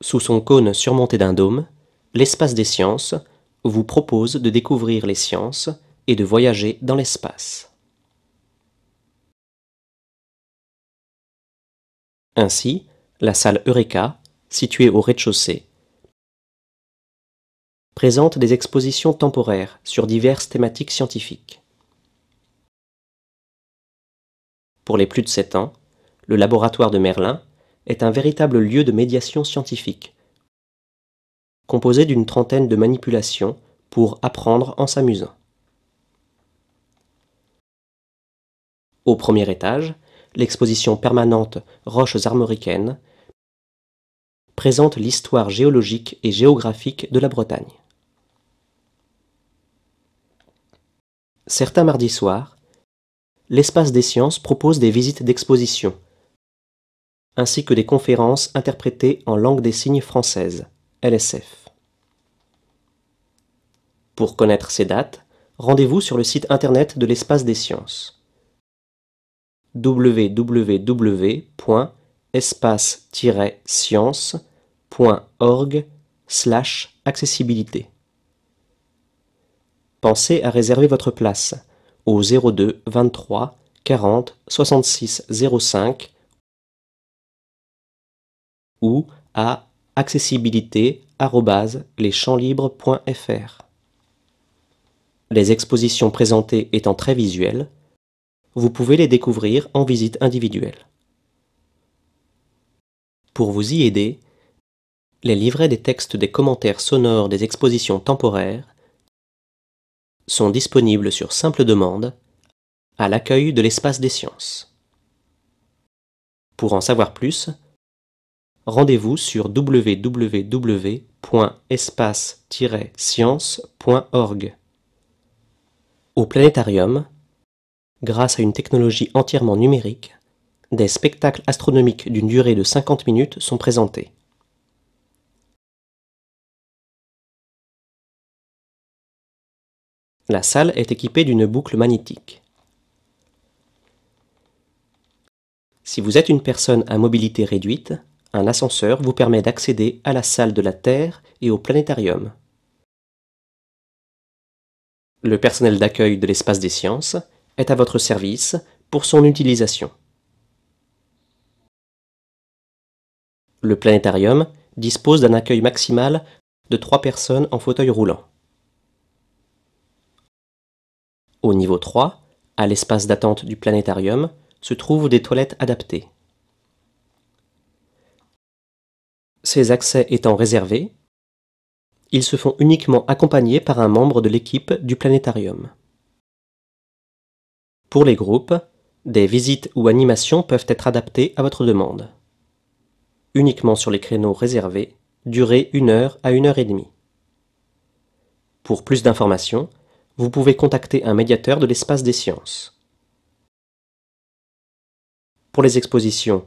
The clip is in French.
Sous son cône surmonté d'un dôme, l'espace des sciences vous propose de découvrir les sciences et de voyager dans l'espace. Ainsi, la salle Eureka, située au rez-de-chaussée, présente des expositions temporaires sur diverses thématiques scientifiques. Pour les plus de 7 ans, le laboratoire de Merlin est un véritable lieu de médiation scientifique, composé d'une trentaine de manipulations pour apprendre en s'amusant. Au premier étage, l'exposition permanente Roches armoricaines présente l'histoire géologique et géographique de la Bretagne. Certains mardis soirs, l'espace des sciences propose des visites d'exposition ainsi que des conférences interprétées en langue des signes française, LSF. Pour connaître ces dates, rendez-vous sur le site internet de l'Espace des sciences www.espace-science.org accessibilité. Pensez à réserver votre place au 02 23 40 66 05 ou à accessibilité.leschampslibres.fr Les expositions présentées étant très visuelles, vous pouvez les découvrir en visite individuelle. Pour vous y aider, les livrets des textes des commentaires sonores des expositions temporaires sont disponibles sur simple demande à l'accueil de l'espace des sciences. Pour en savoir plus, rendez-vous sur www.espace-science.org. Au planétarium, grâce à une technologie entièrement numérique, des spectacles astronomiques d'une durée de 50 minutes sont présentés. La salle est équipée d'une boucle magnétique. Si vous êtes une personne à mobilité réduite, un ascenseur vous permet d'accéder à la salle de la Terre et au planétarium. Le personnel d'accueil de l'espace des sciences est à votre service pour son utilisation. Le planétarium dispose d'un accueil maximal de 3 personnes en fauteuil roulant. Au niveau 3, à l'espace d'attente du planétarium, se trouvent des toilettes adaptées. ces accès étant réservés, ils se font uniquement accompagnés par un membre de l'équipe du planétarium. Pour les groupes, des visites ou animations peuvent être adaptées à votre demande. Uniquement sur les créneaux réservés, durée 1 heure à 1 heure et demie. Pour plus d'informations, vous pouvez contacter un médiateur de l'espace des sciences. Pour les expositions